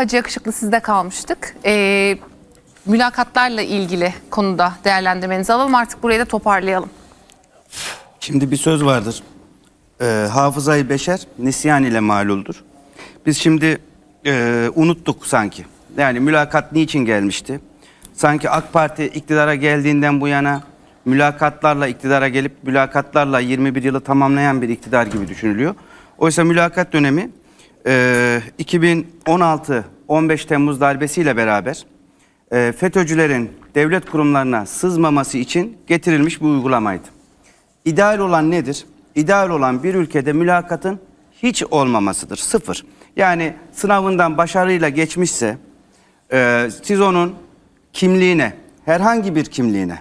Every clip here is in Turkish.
Hacı Yakışıklı sizde kalmıştık. Ee, mülakatlarla ilgili konuda değerlendirmenizi alalım. Artık burayı da toparlayalım. Şimdi bir söz vardır. Ee, hafızayı beşer nisyan ile maluldur. Biz şimdi e, unuttuk sanki. Yani mülakat niçin gelmişti? Sanki AK Parti iktidara geldiğinden bu yana mülakatlarla iktidara gelip mülakatlarla 21 yılı tamamlayan bir iktidar gibi düşünülüyor. Oysa mülakat dönemi e, ee, 2016-15 Temmuz darbesiyle beraber e, FETÖ'cülerin devlet kurumlarına sızmaması için getirilmiş bir uygulamaydı. İdeal olan nedir? İdeal olan bir ülkede mülakatın hiç olmamasıdır, sıfır. Yani sınavından başarıyla geçmişse e, siz onun kimliğine, herhangi bir kimliğine,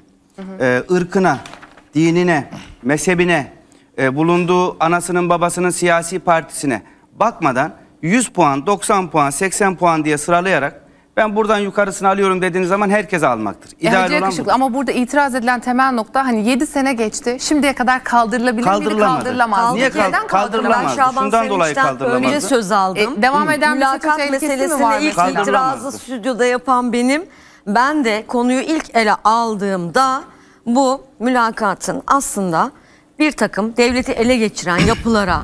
E, ırkına, dinine, mezhebine, e, bulunduğu anasının babasının siyasi partisine bakmadan 100 puan, 90 puan, 80 puan diye sıralayarak ben buradan yukarısını alıyorum dediğiniz zaman herkese almaktır. İdeal e, olan bu. Ama burada itiraz edilen temel nokta hani 7 sene geçti. Şimdiye kadar kaldırılabilir miydi? Kaldırılamaz. Niye kal kaldırılamaz? Şaban Şundan dolayı kaldırılamaz. Öyle söz aldım. E, devam eden mülakat meselesinde ilk itirazı stüdyoda yapan benim. Ben de konuyu ilk ele aldığımda bu mülakatın aslında bir takım devleti ele geçiren yapılara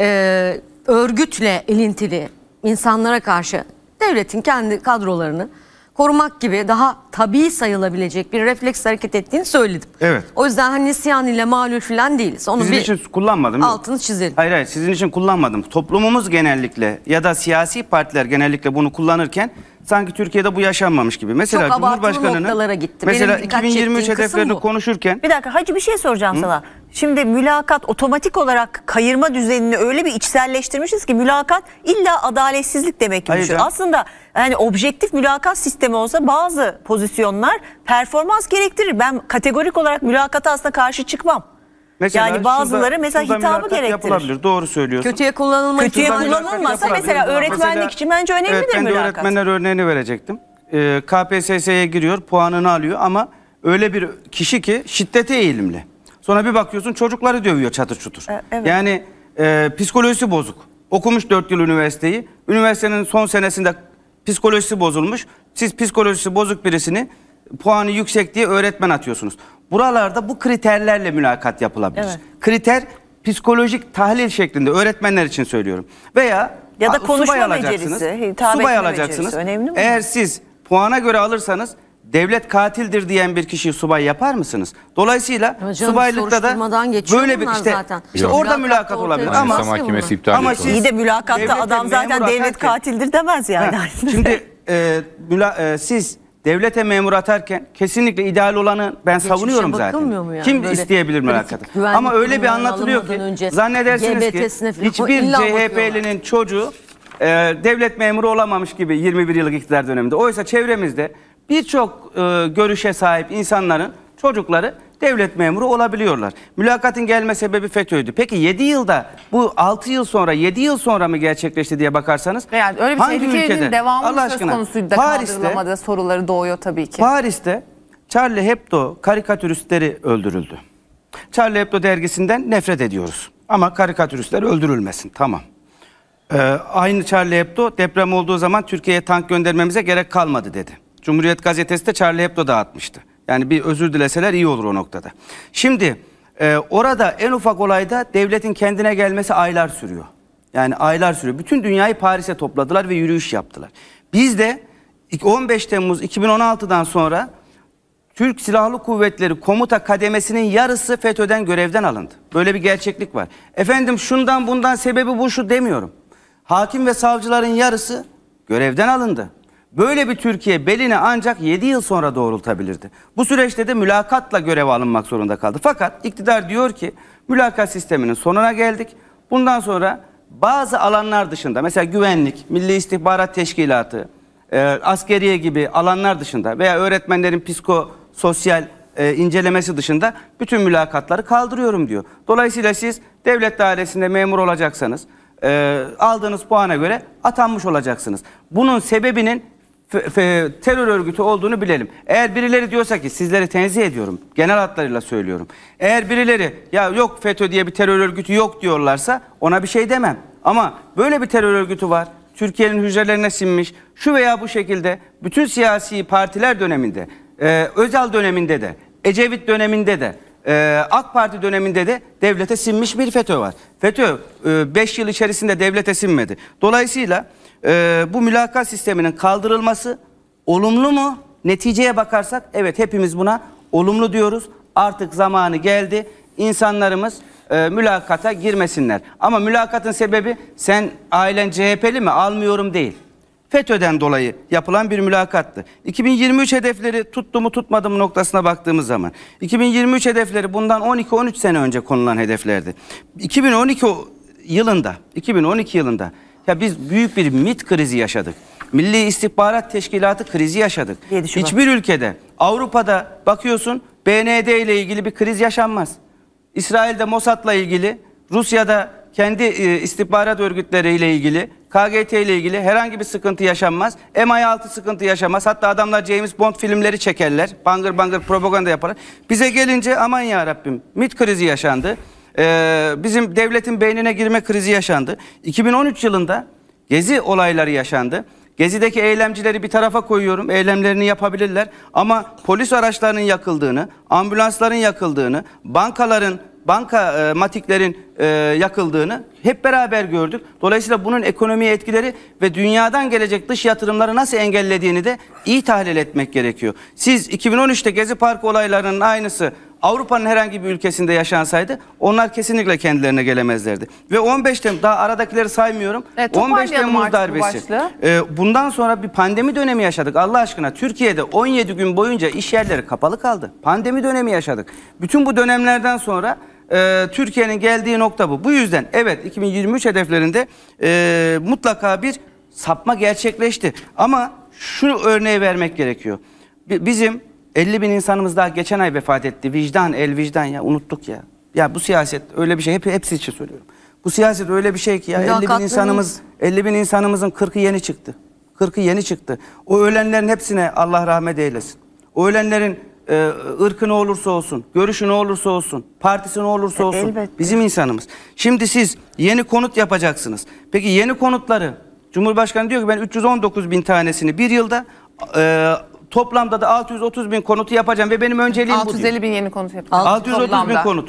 e, örgütle ilintili insanlara karşı devletin kendi kadrolarını korumak gibi daha tabii sayılabilecek bir refleks hareket ettiğini söyledim. Evet. O yüzden hani nisyan ile malul falan değiliz. Onu sizin bir için kullanmadım. Altını çizelim. Hayır hayır sizin için kullanmadım. Toplumumuz genellikle ya da siyasi partiler genellikle bunu kullanırken sanki Türkiye'de bu yaşanmamış gibi. Mesela Çok Cumhurbaşkanı'nın noktalara gitti. Mesela Benim 2023 hedeflerini konuşurken. Bir dakika hacı bir şey soracağım Hı? sana. Şimdi mülakat otomatik olarak kayırma düzenini öyle bir içselleştirmişiz ki mülakat illa adaletsizlik demekmiş. Aslında yani objektif mülakat sistemi olsa bazı pozisyonlar performans gerektirir. Ben kategorik olarak mülakata aslında karşı çıkmam. Mesela yani bazıları şurada, mesela şurada hitabı gerektirir. Yapılabilir. Doğru söylüyorsun. Kötüye kullanılma Kötüye kullanılmazsa mesela öğretmenlik mesela, için bence önemlidir evet, ben mülakat. öğretmenler örneğini verecektim. Ee, KPSS'ye giriyor, puanını alıyor ama öyle bir kişi ki şiddete eğilimli. Sonra bir bakıyorsun çocukları dövüyor çatır çutur. E, evet. Yani e, psikolojisi bozuk. Okumuş 4 yıl üniversiteyi. Üniversitenin son senesinde psikolojisi bozulmuş. Siz psikolojisi bozuk birisini puanı yüksek diye öğretmen atıyorsunuz. Buralarda bu kriterlerle mülakat yapılabilir. Evet. Kriter psikolojik tahlil şeklinde öğretmenler için söylüyorum. Veya ya da konuşma subay becerisi, alacaksınız. Hitap subay alacaksınız. önemli mi? Eğer siz puana göre alırsanız devlet katildir diyen bir kişiyi subay yapar mısınız? Dolayısıyla canım, subaylıkta da böyle bir işte, zaten. işte orada mülakat olabilir ama ama iyi de mülakatta adam zaten devlet katildir demez yani. Ha, şimdi e, müla, e, siz devlete memur atarken kesinlikle ideal olanı ben Geçmişe savunuyorum zaten. yani? Kim Böyle isteyebilir mülakatı? Ama öyle bir anlatılıyor ki önce zannedersiniz ki hiçbir CHP'linin çocuğu e, devlet memuru olamamış gibi 21 yıllık iktidar döneminde. Oysa çevremizde birçok e, görüşe sahip insanların çocukları devlet memuru olabiliyorlar. Mülakatın gelme sebebi FETÖ'ydü. Peki 7 yılda bu 6 yıl sonra 7 yıl sonra mı gerçekleşti diye bakarsanız yani öyle bir hangi şey, ülkede devamlı Allah söz konusuydu da Paris'te, soruları doğuyor tabii ki. Paris'te Charlie Hebdo karikatüristleri öldürüldü. Charlie Hebdo dergisinden nefret ediyoruz. Ama karikatüristler öldürülmesin tamam. Ee, aynı Charlie Hebdo deprem olduğu zaman Türkiye'ye tank göndermemize gerek kalmadı dedi. Cumhuriyet Gazetesi de Charlie Hebdo dağıtmıştı. Yani bir özür dileseler iyi olur o noktada. Şimdi e, orada en ufak olayda devletin kendine gelmesi aylar sürüyor. Yani aylar sürüyor. Bütün dünyayı Paris'e topladılar ve yürüyüş yaptılar. Biz de 15 Temmuz 2016'dan sonra Türk Silahlı Kuvvetleri komuta kademesinin yarısı FETÖ'den görevden alındı. Böyle bir gerçeklik var. Efendim şundan bundan sebebi bu şu demiyorum. Hakim ve savcıların yarısı görevden alındı. Böyle bir Türkiye belini ancak 7 yıl sonra doğrultabilirdi. Bu süreçte de mülakatla görev alınmak zorunda kaldı. Fakat iktidar diyor ki mülakat sisteminin sonuna geldik. Bundan sonra bazı alanlar dışında mesela güvenlik, Milli istihbarat Teşkilatı, e, askeriye gibi alanlar dışında veya öğretmenlerin psikososyal e, incelemesi dışında bütün mülakatları kaldırıyorum diyor. Dolayısıyla siz devlet dairesinde memur olacaksanız e, aldığınız puana göre atanmış olacaksınız. Bunun sebebinin terör örgütü olduğunu bilelim. Eğer birileri diyorsa ki sizleri tenzih ediyorum. Genel hatlarıyla söylüyorum. Eğer birileri ya yok FETÖ diye bir terör örgütü yok diyorlarsa ona bir şey demem. Ama böyle bir terör örgütü var. Türkiye'nin hücrelerine sinmiş. Şu veya bu şekilde bütün siyasi partiler döneminde, e, Özal döneminde de, Ecevit döneminde de, e, AK Parti döneminde de devlete sinmiş bir FETÖ var. FETÖ 5 e, yıl içerisinde devlete sinmedi. Dolayısıyla e, bu mülakat sisteminin kaldırılması olumlu mu? Neticeye bakarsak evet hepimiz buna olumlu diyoruz. Artık zamanı geldi. insanlarımız e, mülakata girmesinler. Ama mülakatın sebebi sen ailen CHP'li mi almıyorum değil. FETÖ'den dolayı yapılan bir mülakattı. 2023 hedefleri tuttu mu tutmadı mı noktasına baktığımız zaman. 2023 hedefleri bundan 12-13 sene önce konulan hedeflerdi. 2012 yılında, 2012 yılında ya biz büyük bir MIT krizi yaşadık. Milli İstihbarat Teşkilatı krizi yaşadık. Hiçbir ülkede Avrupa'da bakıyorsun BND ile ilgili bir kriz yaşanmaz. İsrail'de Mossad'la ilgili, Rusya'da kendi e, istihbarat örgütleriyle ilgili, KGT ile ilgili herhangi bir sıkıntı yaşanmaz. MI6 sıkıntı yaşamaz. Hatta adamlar James Bond filmleri çekerler. Bangır bangır propaganda yaparlar. Bize gelince aman ya Rabbim MIT krizi yaşandı e, bizim devletin beynine girme krizi yaşandı. 2013 yılında Gezi olayları yaşandı. Gezi'deki eylemcileri bir tarafa koyuyorum. Eylemlerini yapabilirler. Ama polis araçlarının yakıldığını, ambulansların yakıldığını, bankaların, bankamatiklerin e, e, yakıldığını hep beraber gördük. Dolayısıyla bunun ekonomiye etkileri ve dünyadan gelecek dış yatırımları nasıl engellediğini de iyi tahlil etmek gerekiyor. Siz 2013'te Gezi Parkı olaylarının aynısı Avrupa'nın herhangi bir ülkesinde yaşansaydı onlar kesinlikle kendilerine gelemezlerdi. Ve 15 Temmuz daha aradakileri saymıyorum. E, 15 Temmuz darbesi. Bu e, bundan sonra bir pandemi dönemi yaşadık. Allah aşkına Türkiye'de 17 gün boyunca iş yerleri kapalı kaldı. Pandemi dönemi yaşadık. Bütün bu dönemlerden sonra e, Türkiye'nin geldiği nokta bu. Bu yüzden evet 2023 hedeflerinde e, mutlaka bir sapma gerçekleşti. Ama şu örneği vermek gerekiyor. Bizim 50 bin insanımız daha geçen ay vefat etti. Vicdan, el vicdan ya unuttuk ya. Ya bu siyaset öyle bir şey. Hep hepsi için söylüyorum. Bu siyaset öyle bir şey ki ya 50 bin insanımız 50 bin insanımızın 40'ı yeni çıktı. 40'ı yeni çıktı. O ölenlerin hepsine Allah rahmet eylesin. O ölenlerin e, ırkı ne olursa olsun, görüşü ne olursa olsun, partisi ne olursa e, olsun e, bizim insanımız. Şimdi siz yeni konut yapacaksınız. Peki yeni konutları Cumhurbaşkanı diyor ki ben 319 bin tanesini bir yılda e, Toplamda da 630 bin konutu yapacağım ve benim önceliğim bu 650 bin yeni konut yapacağız. 630 bin konut.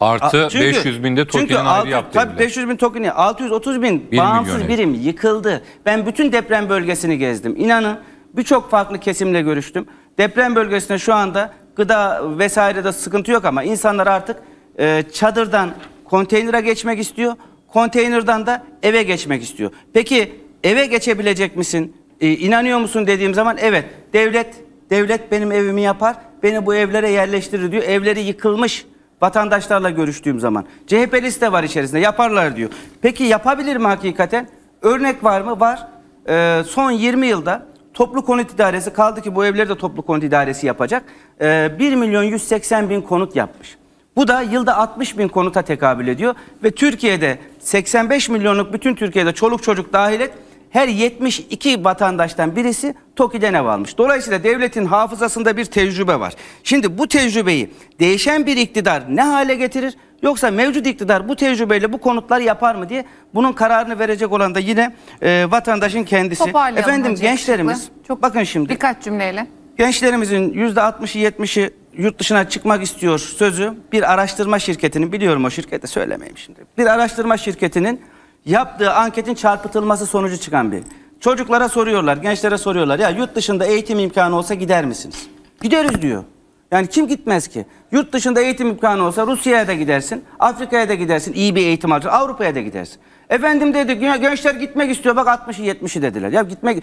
Artı Çünkü- 500 bin de tokenin altı- ayrı yaptı. tabii 500 bin tokeni. 630 bin milyon bağımsız birim yıkıldı. Ben bütün deprem bölgesini gezdim. İnanın birçok farklı kesimle görüştüm. Deprem bölgesinde şu anda gıda vesairede sıkıntı yok ama insanlar artık e, çadırdan konteynere geçmek istiyor. Konteynerden de eve geçmek istiyor. Peki eve geçebilecek misin? E, inanıyor musun dediğim zaman evet devlet devlet benim evimi yapar beni bu evlere yerleştirir diyor. Evleri yıkılmış vatandaşlarla görüştüğüm zaman. CHP'lisi de var içerisinde yaparlar diyor. Peki yapabilir mi hakikaten? Örnek var mı? Var. E, son 20 yılda toplu konut idaresi kaldı ki bu evleri de toplu konut idaresi yapacak. E, ee, 1 milyon 180 bin konut yapmış. Bu da yılda 60 bin konuta tekabül ediyor ve Türkiye'de 85 milyonluk bütün Türkiye'de çoluk çocuk dahil et her 72 vatandaştan birisi TOKİ'den ev almış. Dolayısıyla devletin hafızasında bir tecrübe var. Şimdi bu tecrübeyi değişen bir iktidar ne hale getirir? Yoksa mevcut iktidar bu tecrübeyle bu konutlar yapar mı diye bunun kararını verecek olan da yine e, vatandaşın kendisi. Efendim hocam, gençlerimiz çok bakın şimdi. Birkaç cümleyle. Gençlerimizin %60'ı 70'i yurt dışına çıkmak istiyor sözü bir araştırma şirketinin biliyorum o şirkete söylemeyeyim şimdi. Bir araştırma şirketinin yaptığı anketin çarpıtılması sonucu çıkan bir. Çocuklara soruyorlar, gençlere soruyorlar. Ya yurt dışında eğitim imkanı olsa gider misiniz? Gideriz diyor. Yani kim gitmez ki? Yurt dışında eğitim imkanı olsa Rusya'ya da gidersin, Afrika'ya da gidersin, iyi bir eğitim alacaksın, Avrupa'ya da gidersin. Efendim dedi gençler gitmek istiyor bak 60'ı 70'i dediler. Ya gitmek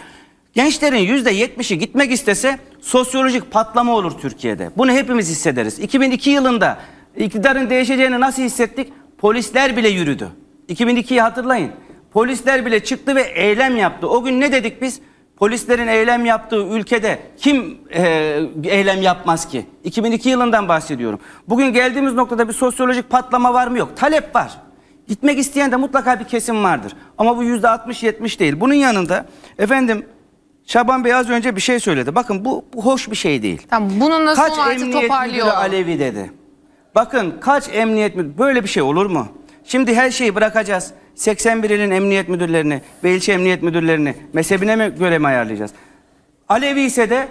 Gençlerin yüzde yetmişi gitmek istese sosyolojik patlama olur Türkiye'de. Bunu hepimiz hissederiz. 2002 yılında iktidarın değişeceğini nasıl hissettik? Polisler bile yürüdü. 2002'yi hatırlayın. Polisler bile çıktı ve eylem yaptı. O gün ne dedik biz? Polislerin eylem yaptığı ülkede kim e, eylem yapmaz ki? 2002 yılından bahsediyorum. Bugün geldiğimiz noktada bir sosyolojik patlama var mı? Yok. Talep var. Gitmek isteyen de mutlaka bir kesim vardır. Ama bu %60-70 değil. Bunun yanında efendim Şaban Bey az önce bir şey söyledi. Bakın bu, bu hoş bir şey değil. Tamam, bunun nasıl kaç artık toparlıyor? Kaç emniyet müdürü Alevi dedi. Bakın kaç emniyet müdürü böyle bir şey olur mu? Şimdi her şeyi bırakacağız. 81 ilin emniyet müdürlerini ve ilçe emniyet müdürlerini mezhebine mi göre mi ayarlayacağız? Alevi ise de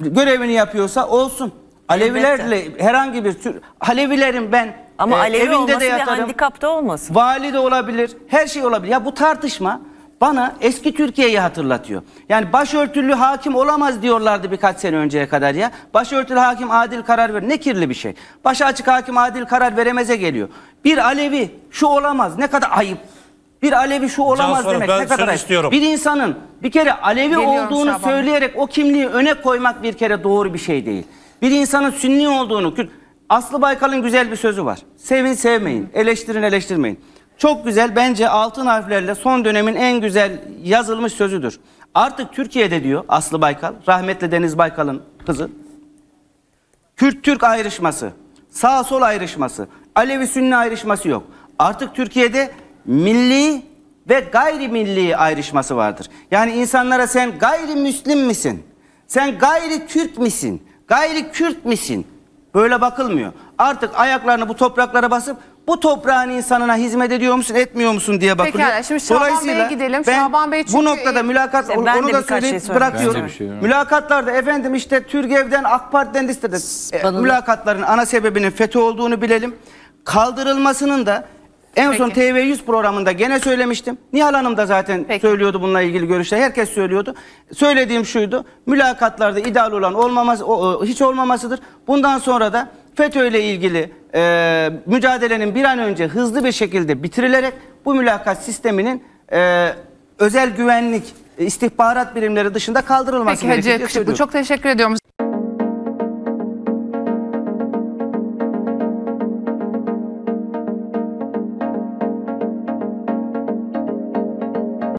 görevini yapıyorsa olsun. Alevilerle herhangi bir tür Alevilerin ben Ama e, Alevi evinde olması de bir yatarım. handikapta olmasın. Vali de olabilir. Her şey olabilir. Ya bu tartışma bana eski Türkiye'yi hatırlatıyor. Yani başörtülü hakim olamaz diyorlardı birkaç sene önceye kadar ya. Başörtülü hakim adil karar ver. Ne kirli bir şey. Başı açık hakim adil karar veremeze geliyor. Bir Alevi şu olamaz. Ne kadar ayıp. Bir Alevi şu olamaz Can demek ne kadar ayıp. Istiyorum. Bir insanın bir kere Alevi Geliyorum olduğunu Şaban. söyleyerek o kimliği öne koymak bir kere doğru bir şey değil. Bir insanın Sünni olduğunu Aslı Baykal'ın güzel bir sözü var. Sevin sevmeyin, eleştirin eleştirmeyin. Çok güzel bence altın harflerle son dönemin en güzel yazılmış sözüdür. Artık Türkiye'de diyor Aslı Baykal, rahmetli Deniz Baykal'ın kızı. Kürt-Türk ayrışması, sağ-sol ayrışması, Alevi-Sünni ayrışması yok. Artık Türkiye'de milli ve gayrimilli ayrışması vardır. Yani insanlara sen gayrimüslim misin? Sen gayri Türk misin? Gayri Kürt misin? Böyle bakılmıyor. Artık ayaklarını bu topraklara basıp bu toprağın insanına hizmet ediyor musun etmiyor musun diye bakılıyor. Pekala şimdi Şaban Bey'e gidelim. Ben Şaban Bey çünkü, bu noktada e, mülakat işte onu, onu da şey söyleyip şey bırakıyorum. Şey Mülakatlarda efendim işte Türgev'den AK Parti'den listede e, mülakatların ana sebebinin FETÖ olduğunu bilelim. Kaldırılmasının da en son TV100 programında gene söylemiştim. Nihal Hanım da zaten Peki. söylüyordu bununla ilgili görüşler. Herkes söylüyordu. Söylediğim şuydu. Mülakatlarda ideal olan olmaması, hiç olmamasıdır. Bundan sonra da FETÖ ile ilgili e, mücadelenin bir an önce hızlı bir şekilde bitirilerek bu mülakat sisteminin e, özel güvenlik istihbarat birimleri dışında kaldırılması Peki, Hacı Yakışıklı çok teşekkür ediyorum.